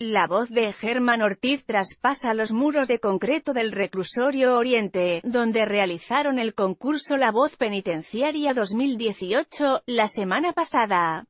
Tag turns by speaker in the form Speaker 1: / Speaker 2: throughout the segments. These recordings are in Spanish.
Speaker 1: La voz de Germán Ortiz traspasa los muros de concreto del reclusorio Oriente, donde realizaron el concurso La Voz Penitenciaria 2018, la semana pasada.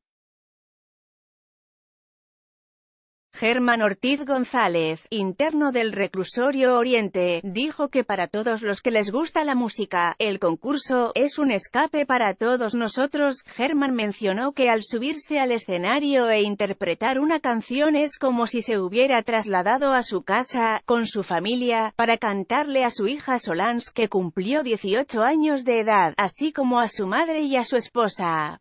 Speaker 1: Germán Ortiz González, interno del reclusorio Oriente, dijo que para todos los que les gusta la música, el concurso es un escape para todos nosotros. German mencionó que al subirse al escenario e interpretar una canción es como si se hubiera trasladado a su casa, con su familia, para cantarle a su hija Solange que cumplió 18 años de edad, así como a su madre y a su esposa.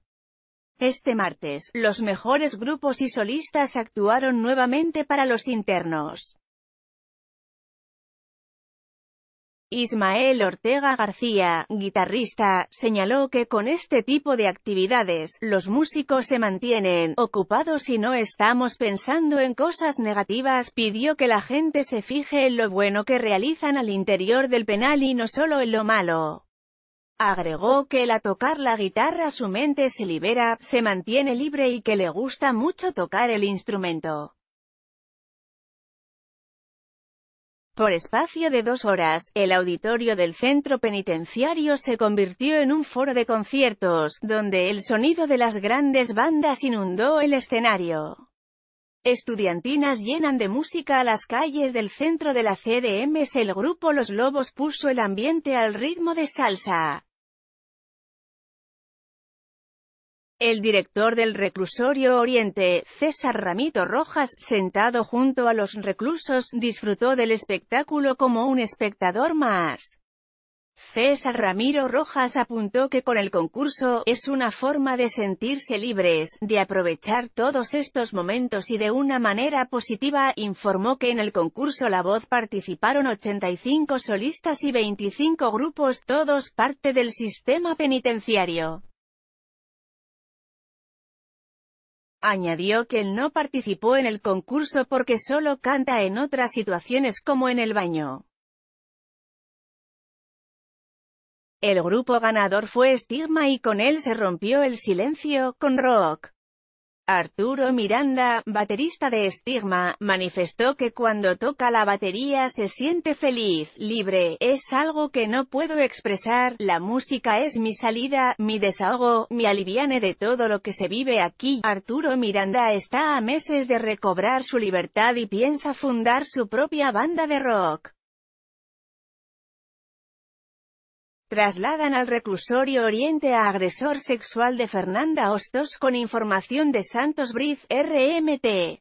Speaker 1: Este martes, los mejores grupos y solistas actuaron nuevamente para los internos. Ismael Ortega García, guitarrista, señaló que con este tipo de actividades, los músicos se mantienen ocupados y no estamos pensando en cosas negativas. Pidió que la gente se fije en lo bueno que realizan al interior del penal y no solo en lo malo. Agregó que el a tocar la guitarra su mente se libera, se mantiene libre y que le gusta mucho tocar el instrumento. Por espacio de dos horas, el auditorio del centro penitenciario se convirtió en un foro de conciertos, donde el sonido de las grandes bandas inundó el escenario estudiantinas llenan de música a las calles del centro de la CDMs. El grupo Los Lobos puso el ambiente al ritmo de salsa. El director del reclusorio Oriente, César Ramito Rojas, sentado junto a los reclusos, disfrutó del espectáculo como un espectador más. César Ramiro Rojas apuntó que con el concurso, es una forma de sentirse libres, de aprovechar todos estos momentos y de una manera positiva, informó que en el concurso La Voz participaron 85 solistas y 25 grupos, todos parte del sistema penitenciario. Añadió que él no participó en el concurso porque solo canta en otras situaciones como en el baño. El grupo ganador fue Stigma y con él se rompió el silencio, con rock. Arturo Miranda, baterista de Stigma, manifestó que cuando toca la batería se siente feliz, libre, es algo que no puedo expresar, la música es mi salida, mi desahogo, mi aliviane de todo lo que se vive aquí. Arturo Miranda está a meses de recobrar su libertad y piensa fundar su propia banda de rock. Trasladan al reclusorio Oriente a agresor sexual de Fernanda Hostos con información de Santos Briz, RMT.